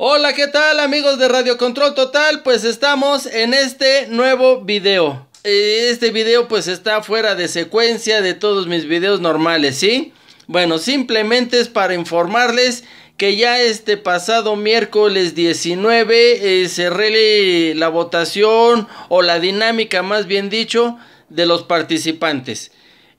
Hola, ¿qué tal amigos de Radio Control Total? Pues estamos en este nuevo video. Eh, este video pues está fuera de secuencia de todos mis videos normales, ¿sí? Bueno, simplemente es para informarles que ya este pasado miércoles 19 eh, cerré la votación o la dinámica más bien dicho de los participantes.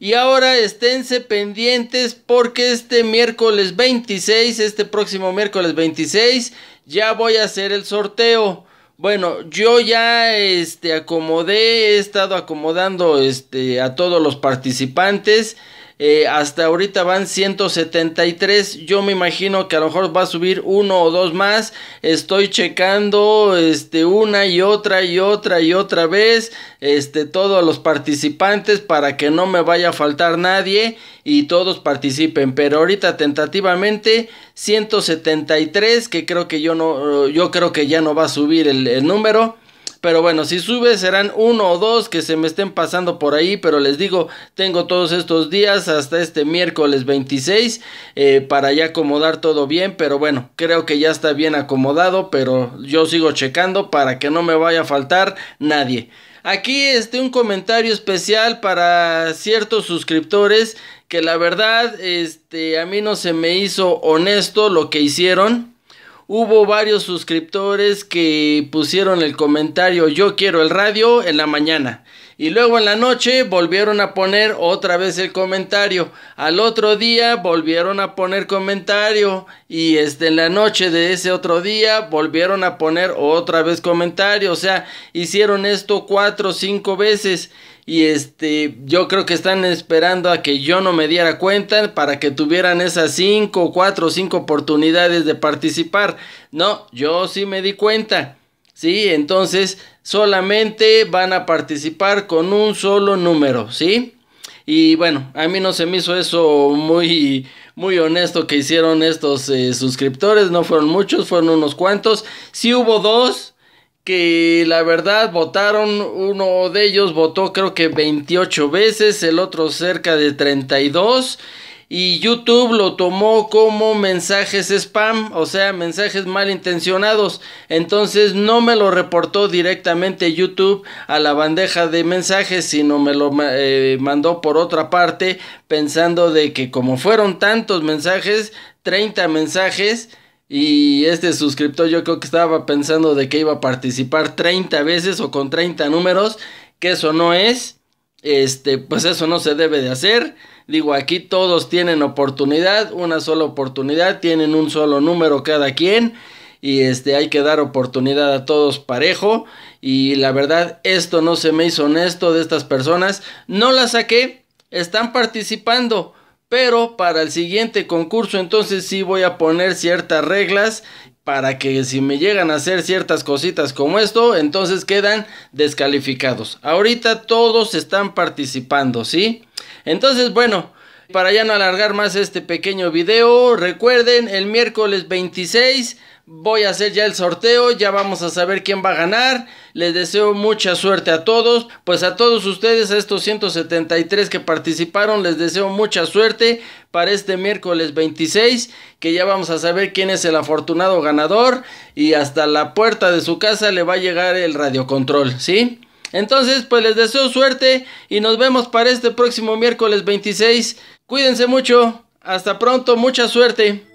Y ahora esténse pendientes porque este miércoles 26, este próximo miércoles 26, ya voy a hacer el sorteo. Bueno, yo ya este acomodé, he estado acomodando este a todos los participantes. Eh, hasta ahorita van 173. Yo me imagino que a lo mejor va a subir uno o dos más. Estoy checando este, una y otra y otra y otra vez. Este, todos los participantes para que no me vaya a faltar nadie y todos participen. Pero ahorita tentativamente 173, que creo que yo no, yo creo que ya no va a subir el, el número. Pero bueno, si sube serán uno o dos que se me estén pasando por ahí. Pero les digo, tengo todos estos días hasta este miércoles 26 eh, para ya acomodar todo bien. Pero bueno, creo que ya está bien acomodado. Pero yo sigo checando para que no me vaya a faltar nadie. Aquí este un comentario especial para ciertos suscriptores que la verdad este a mí no se me hizo honesto lo que hicieron hubo varios suscriptores que pusieron el comentario yo quiero el radio en la mañana. Y luego en la noche volvieron a poner otra vez el comentario. Al otro día volvieron a poner comentario. Y este, en la noche de ese otro día volvieron a poner otra vez comentario. O sea, hicieron esto cuatro o cinco veces. Y este, yo creo que están esperando a que yo no me diera cuenta para que tuvieran esas 5, 4, 5 oportunidades de participar. No, yo sí me di cuenta. ¿Sí? Entonces, solamente van a participar con un solo número, ¿sí? Y bueno, a mí no se me hizo eso muy, muy honesto que hicieron estos eh, suscriptores. No fueron muchos, fueron unos cuantos. Sí hubo dos que la verdad votaron, uno de ellos votó creo que 28 veces, el otro cerca de 32 y YouTube lo tomó como mensajes spam, o sea, mensajes malintencionados. Entonces no me lo reportó directamente YouTube a la bandeja de mensajes, sino me lo eh, mandó por otra parte, pensando de que como fueron tantos mensajes, 30 mensajes, y este suscriptor yo creo que estaba pensando de que iba a participar 30 veces o con 30 números, que eso no es, este, pues eso no se debe de hacer. Digo, aquí todos tienen oportunidad, una sola oportunidad, tienen un solo número cada quien y este hay que dar oportunidad a todos parejo y la verdad esto no se me hizo honesto de estas personas, no las saqué, están participando pero para el siguiente concurso entonces sí voy a poner ciertas reglas para que si me llegan a hacer ciertas cositas como esto, entonces quedan descalificados. Ahorita todos están participando, ¿sí? Entonces, bueno, para ya no alargar más este pequeño video, recuerden, el miércoles 26 voy a hacer ya el sorteo, ya vamos a saber quién va a ganar. Les deseo mucha suerte a todos, pues a todos ustedes, a estos 173 que participaron, les deseo mucha suerte para este miércoles 26, que ya vamos a saber quién es el afortunado ganador y hasta la puerta de su casa le va a llegar el radiocontrol, ¿sí? Entonces, pues les deseo suerte y nos vemos para este próximo miércoles 26. Cuídense mucho, hasta pronto, mucha suerte.